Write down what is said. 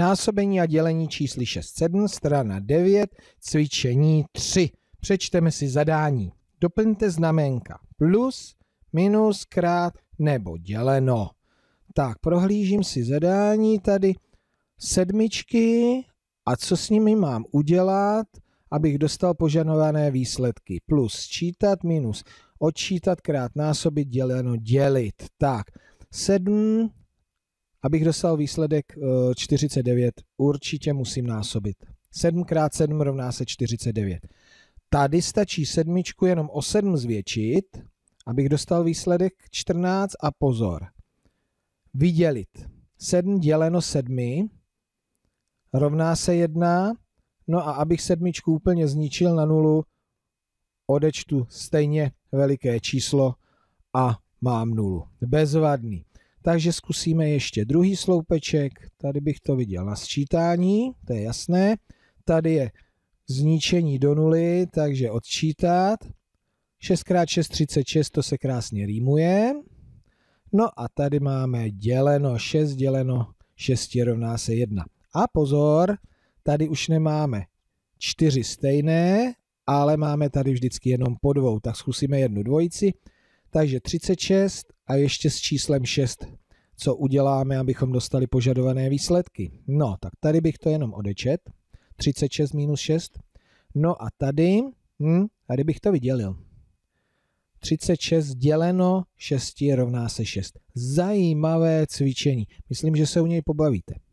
Násobení a dělení čísly 6-7, strana 9, cvičení 3. Přečteme si zadání. Doplňte znamenka plus, minus, krát nebo děleno. Tak, prohlížím si zadání tady sedmičky a co s nimi mám udělat, abych dostal požadované výsledky. Plus čítat, minus odčítat, krát násobit, děleno, dělit. Tak, sedm. Abych dostal výsledek 49, eh, určitě musím násobit. 7 x 7 rovná se 49. Tady stačí sedmičku jenom o 7 zvětšit, abych dostal výsledek 14 a pozor. Vydělit. 7 děleno 7 rovná se 1. No a abych sedmičku úplně zničil na nulu, odečtu stejně veliké číslo a mám nulu. Bezvadný. Takže zkusíme ještě druhý sloupeček. Tady bych to viděl na sčítání, to je jasné. Tady je zničení do nuly, takže odčítat. 6x6, 36, to se krásně rýmuje. No a tady máme děleno 6 děleno 6 rovná se 1. A pozor, tady už nemáme čtyři stejné, ale máme tady vždycky jenom po dvou, tak zkusíme jednu dvojici. Takže 36 a ještě s číslem 6, co uděláme, abychom dostali požadované výsledky. No, tak tady bych to jenom odečet. 36 minus 6. No a tady, hm, tady bych to vydělil. 36 děleno 6 rovná se 6. Zajímavé cvičení. Myslím, že se u něj pobavíte.